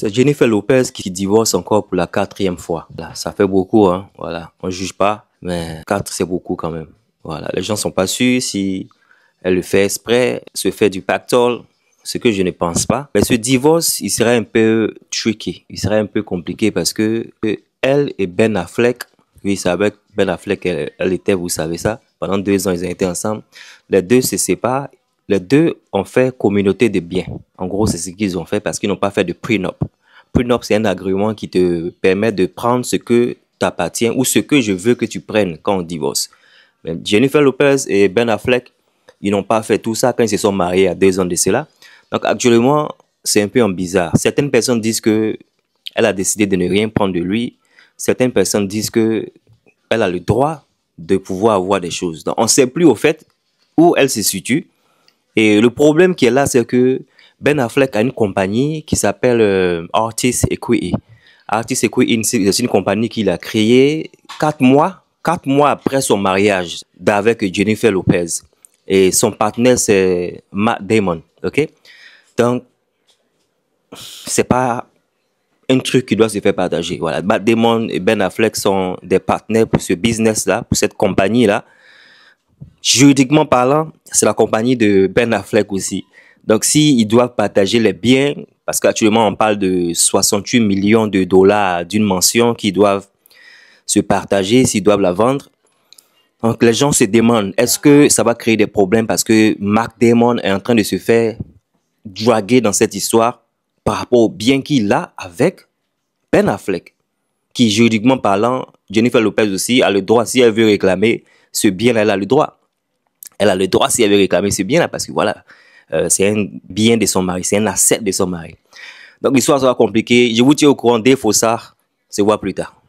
C'est Jennifer Lopez qui divorce encore pour la quatrième fois. Là, ça fait beaucoup, hein. Voilà. On juge pas, mais quatre, c'est beaucoup quand même. Voilà. Les gens sont pas sûrs si elle le fait exprès, se fait du pactole, ce que je ne pense pas. Mais ce divorce, il serait un peu tricky. Il serait un peu compliqué parce que euh, elle et Ben Affleck, oui, c'est avec Ben Affleck, elle, elle était, vous savez ça, pendant deux ans, ils ont été ensemble. Les deux se séparent les deux ont fait communauté de biens. En gros, c'est ce qu'ils ont fait parce qu'ils n'ont pas fait de prenup. Prenup, c'est un agrément qui te permet de prendre ce que t'appartient ou ce que je veux que tu prennes quand on divorce. Jennifer Lopez et Ben Affleck, ils n'ont pas fait tout ça quand ils se sont mariés à deux ans de cela. Donc actuellement, c'est un peu en bizarre. Certaines personnes disent que elle a décidé de ne rien prendre de lui. Certaines personnes disent que elle a le droit de pouvoir avoir des choses. Donc on ne sait plus au fait où elle se situe. Et le problème qui est là, c'est que Ben Affleck a une compagnie qui s'appelle Artis euh, Artist Equity. Artist Equity, c'est une compagnie qu'il a créée quatre mois, quatre mois après son mariage avec Jennifer Lopez. Et son partenaire, c'est Matt Damon. OK? Donc, c'est pas un truc qui doit se faire partager. Voilà. Matt Damon et Ben Affleck sont des partenaires pour ce business-là, pour cette compagnie-là juridiquement parlant, c'est la compagnie de Ben Affleck aussi. Donc, s'ils doivent partager les biens, parce qu'actuellement, on parle de 68 millions de dollars d'une mention qu'ils doivent se partager, s'ils doivent la vendre. Donc, les gens se demandent, est-ce que ça va créer des problèmes parce que Mark Damon est en train de se faire draguer dans cette histoire par rapport au bien qu'il a avec Ben Affleck, qui juridiquement parlant, Jennifer Lopez aussi a le droit, si elle veut réclamer ce bien, elle a le droit elle a le droit, si elle veut réclamer ce bien-là, parce que voilà, euh, c'est un bien de son mari, c'est un asset de son mari. Donc l'histoire sera compliquée. Je vous tiens au courant dès Fossard. Se voit plus tard.